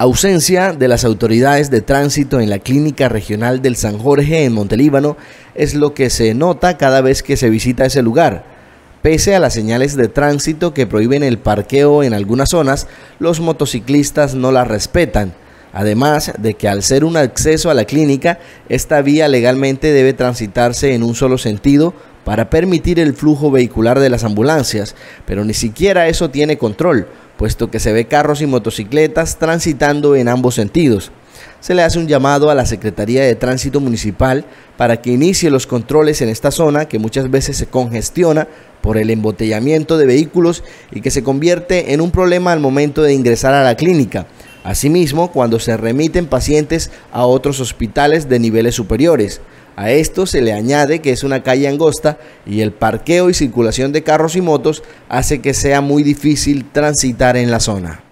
Ausencia de las autoridades de tránsito en la Clínica Regional del San Jorge en Montelíbano es lo que se nota cada vez que se visita ese lugar. Pese a las señales de tránsito que prohíben el parqueo en algunas zonas, los motociclistas no las respetan. Además de que al ser un acceso a la clínica, esta vía legalmente debe transitarse en un solo sentido para permitir el flujo vehicular de las ambulancias, pero ni siquiera eso tiene control, puesto que se ve carros y motocicletas transitando en ambos sentidos. Se le hace un llamado a la Secretaría de Tránsito Municipal para que inicie los controles en esta zona que muchas veces se congestiona por el embotellamiento de vehículos y que se convierte en un problema al momento de ingresar a la clínica Asimismo, cuando se remiten pacientes a otros hospitales de niveles superiores. A esto se le añade que es una calle angosta y el parqueo y circulación de carros y motos hace que sea muy difícil transitar en la zona.